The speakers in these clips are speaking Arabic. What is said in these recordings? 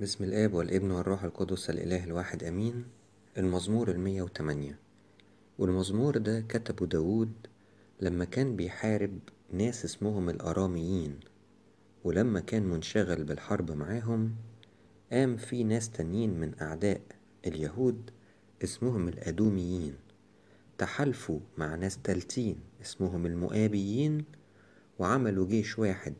بسم الآب والابن والروح القدس الإله الواحد أمين المزمور المية وتمانية والمزمور ده كتبه داود لما كان بيحارب ناس اسمهم الأراميين ولما كان منشغل بالحرب معاهم قام في ناس تانيين من أعداء اليهود اسمهم الأدوميين تحالفوا مع ناس تالتين اسمهم المؤابيين وعملوا جيش واحد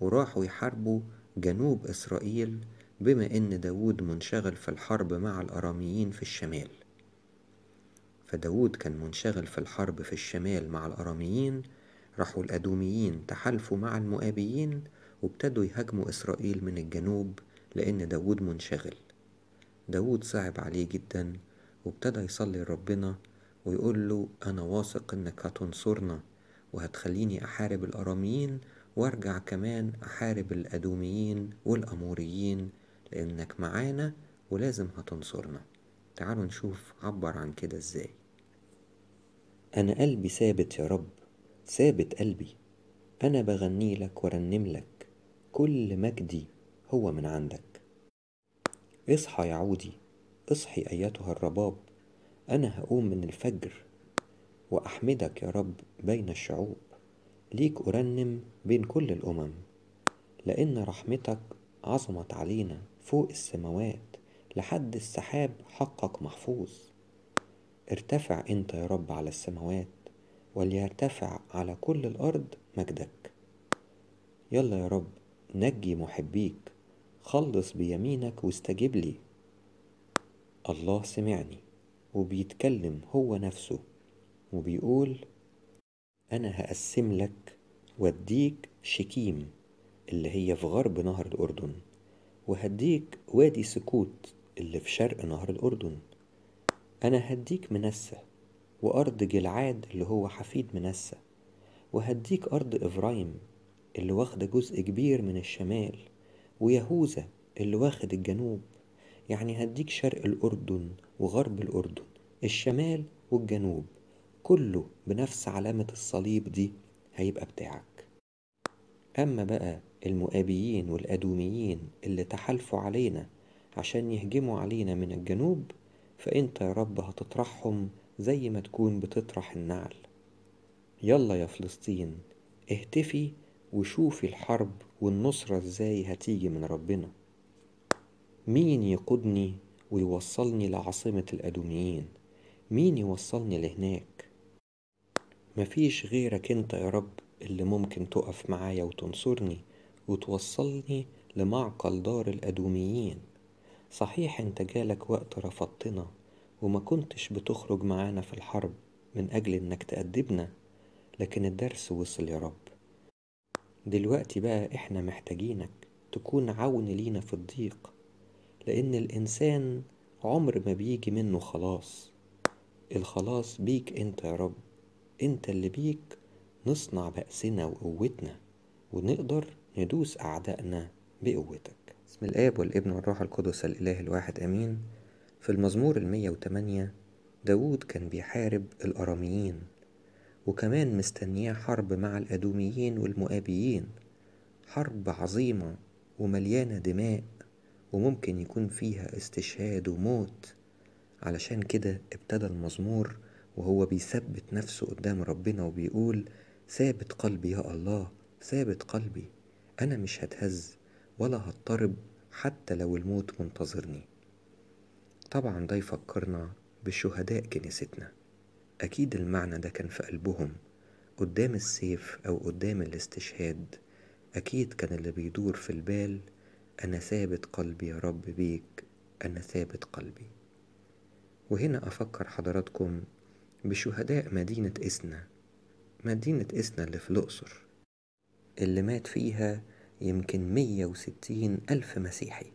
وراحوا يحاربوا جنوب إسرائيل بما إن داود منشغل في الحرب مع الأراميين في الشمال فداود كان منشغل في الحرب في الشمال مع الأراميين راحوا الأدوميين تحالفوا مع المؤابيين وابتدوا يهاجموا إسرائيل من الجنوب لأن داود منشغل داود صعب عليه جدا وابتدى يصلي لربنا ويقول له أنا واثق إنك هتنصرنا وهتخليني أحارب الأراميين وارجع كمان أحارب الأدوميين والأموريين لأنك معانا ولازم هتنصرنا تعالوا نشوف عبر عن كده ازاي أنا قلبي ثابت يا رب ثابت قلبي أنا بغني لك ورنم لك كل مجدي هو من عندك اصحى يا عودي اصحي أيتها الرباب أنا هقوم من الفجر وأحمدك يا رب بين الشعوب ليك أرنم بين كل الأمم لأن رحمتك عظمت علينا فوق السماوات لحد السحاب حقك محفوظ ارتفع انت يا رب على السماوات وليرتفع على كل الارض مجدك يلا يا رب نجي محبيك خلص بيمينك واستجب لي الله سمعني وبيتكلم هو نفسه وبيقول أنا هقسم لك واديك شكيم اللي هي في غرب نهر الأردن وهديك وادي سكوت اللي في شرق نهر الأردن أنا هديك منسى وأرض جلعاد اللي هو حفيد منسى وهديك أرض إفرايم اللي واخدة جزء كبير من الشمال ويهوذا اللي واخد الجنوب يعني هديك شرق الأردن وغرب الأردن الشمال والجنوب كله بنفس علامة الصليب دي هيبقى بتاعك أما بقى المؤابيين والأدوميين اللي تحالفوا علينا عشان يهجموا علينا من الجنوب فأنت يا رب هتطرحهم زي ما تكون بتطرح النعل يلا يا فلسطين اهتفي وشوفي الحرب والنصرة ازاي هتيجي من ربنا مين يقودني ويوصلني لعاصمة الأدوميين مين يوصلني لهناك مفيش غيرك انت يا رب اللي ممكن تقف معايا وتنصرني وتوصلني لمعقل دار الأدوميين صحيح انت جالك وقت رفضتنا وما كنتش بتخرج معانا في الحرب من أجل انك تأدبنا لكن الدرس وصل يا رب دلوقتي بقى احنا محتاجينك تكون عون لينا في الضيق لأن الإنسان عمر ما بيجي منه خلاص الخلاص بيك انت يا رب انت اللي بيك نصنع بأسنا وقوتنا ونقدر ندوس أعدائنا بقوتك بسم الآب والابن والروح القدس الإله الواحد أمين في المزمور المية وتمانية داود كان بيحارب الأراميين وكمان مستنياه حرب مع الأدوميين والمؤابيين حرب عظيمة ومليانة دماء وممكن يكون فيها استشهاد وموت علشان كده ابتدى المزمور وهو بيثبت نفسه قدام ربنا وبيقول ثابت قلبي يا الله ثابت قلبي أنا مش هتهز ولا هضطرب حتى لو الموت منتظرني طبعا ده يفكرنا بشهداء كنيستنا أكيد المعنى ده كان في قلبهم قدام السيف أو قدام الاستشهاد أكيد كان اللي بيدور في البال أنا ثابت قلبي يا رب بيك أنا ثابت قلبي وهنا أفكر حضراتكم بشهداء مدينة إسنا مدينة إسنا اللي في الأقصر اللي مات فيها يمكن مية وستين ألف مسيحي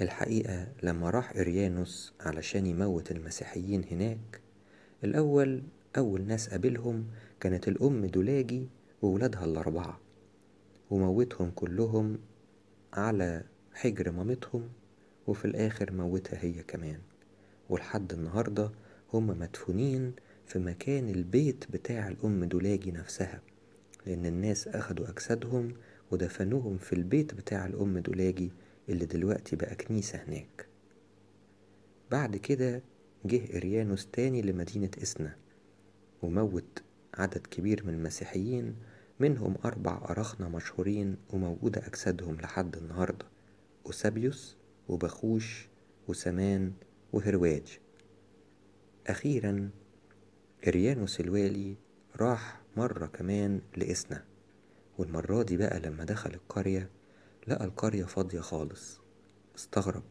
الحقيقة لما راح إريانوس علشان يموت المسيحيين هناك الأول أول ناس قابلهم كانت الأم دولاجي وولادها الأربعة وموتهم كلهم على حجر مامتهم وفي الآخر موتها هي كمان ولحد النهاردة هم مدفونين في مكان البيت بتاع الأم دولاجي نفسها لأن الناس أخدوا أجسادهم ودفنوهم في البيت بتاع الأم دولاجي اللي دلوقتي بقى كنيسة هناك بعد كده جه إريانوس تاني لمدينة إسنا وموت عدد كبير من المسيحيين منهم أربع أراخنة مشهورين وموجودة أجسادهم لحد النهاردة أوسابيوس وبخوش وسمان وهرواج أخيرا إريانوس الوالي راح مرة كمان لقسنا والمرة دي بقى لما دخل القرية لقى القرية فاضية خالص استغرب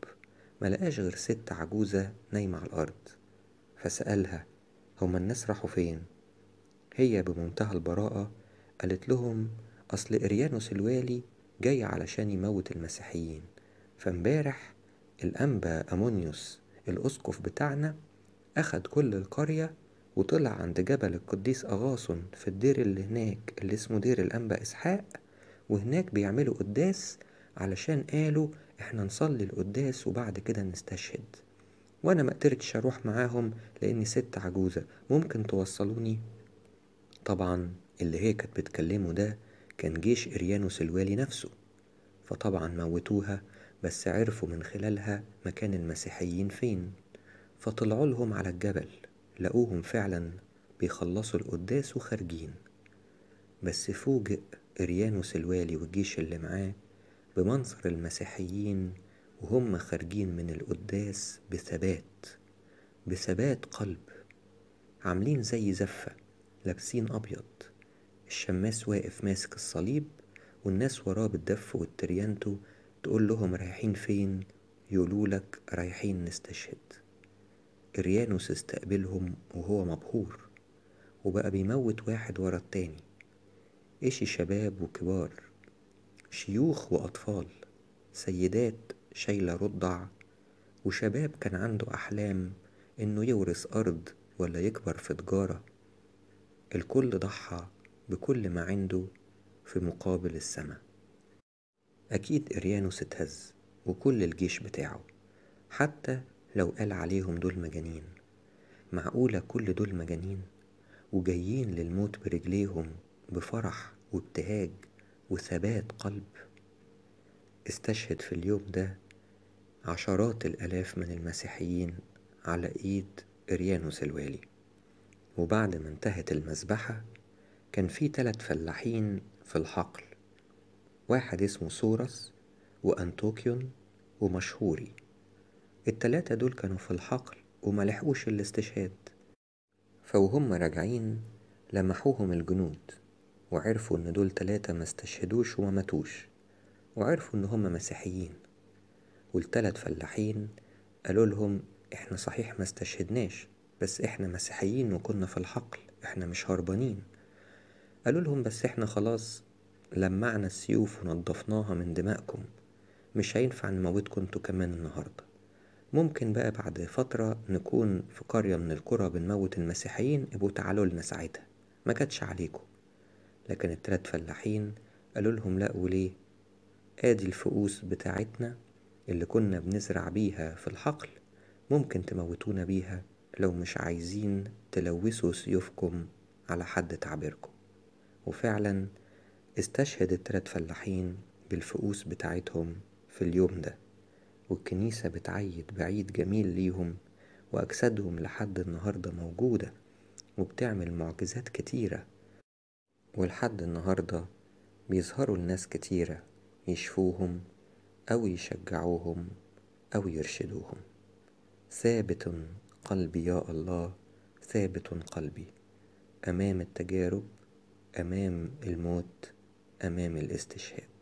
ملقاش غير ست عجوزة نايمة على الأرض فسألها هما الناس راحوا فين؟ هي بمنتهى البراءة قالت لهم أصل إريانوس الوالي جاي علشان يموت المسيحيين فامبارح الأنبا أمونيوس الأسقف بتاعنا أخد كل القرية وطلع عند جبل القديس أغاصن في الدير اللي هناك اللي اسمه دير الأنبا إسحاق وهناك بيعملوا قداس علشان قالوا احنا نصلي القداس وبعد كده نستشهد وانا ما قدرتش اروح معاهم لاني ست عجوزة ممكن توصلوني طبعا اللي هي كانت بتكلمه ده كان جيش اريانوس الوالي نفسه فطبعا موتوها بس عرفوا من خلالها مكان المسيحيين فين فطلعوا لهم على الجبل لقوهم فعلا بيخلصوا القداس وخارجين بس فوجئ إريانوس الوالي والجيش اللي معاه بمنظر المسيحيين وهم خارجين من القداس بثبات بثبات قلب عاملين زي زفة لابسين أبيض الشماس واقف ماسك الصليب والناس وراه بالدف والتريانتو تقول لهم رايحين فين يقولولك رايحين نستشهد إريانوس استقبلهم وهو مبهور وبقى بيموت واحد ورا التاني إشي شباب وكبار شيوخ وأطفال سيدات شايلة رضع وشباب كان عنده أحلام إنه يورث أرض ولا يكبر في تجارة الكل ضحى بكل ما عنده في مقابل السماء أكيد إريانوس اتهز وكل الجيش بتاعه حتى لو قال عليهم دول مجانين معقولة كل دول مجانين وجايين للموت برجليهم بفرح وابتهاج وثبات قلب استشهد في اليوم ده عشرات الآلاف من المسيحيين على إيد إريانوس الوالي وبعد ما انتهت المذبحة كان في تلت فلاحين في الحقل واحد اسمه سورس وأنطوكيون ومشهوري التلاتة دول كانوا في الحقل وملحقوش الاستشهاد فوهم راجعين لمحوهم الجنود وعرفوا ان دول تلاتة ما استشهدوش وما ماتوش وعرفوا ان هما مسيحيين والتلات فلاحين قالوا لهم احنا صحيح ما استشهدناش بس احنا مسيحيين وكنا في الحقل احنا مش هربانين قالوا لهم بس احنا خلاص لمعنا السيوف ونضفناها من دمائكم مش هينفع نموتكم انتوا كمان النهارده ممكن بقى بعد فترة نكون في قرية من القرى بنموت المسيحيين ابو تعالوا لنا ساعتها ما كانتش عليكم لكن التلات فلاحين قالوا لهم لا وليه ادي الفؤوس بتاعتنا اللي كنا بنزرع بيها في الحقل ممكن تموتونا بيها لو مش عايزين تلوثوا سيوفكم على حد تعبيركم وفعلا استشهد التلات فلاحين بالفؤوس بتاعتهم في اليوم ده والكنيسة بتعيد بعيد جميل ليهم وأجسادهم لحد النهاردة موجودة وبتعمل معجزات كتيرة ولحد النهاردة بيظهروا لناس كتيرة يشفوهم أو يشجعوهم أو يرشدوهم ثابت قلبي يا الله ثابت قلبي امام التجارب امام الموت امام الاستشهاد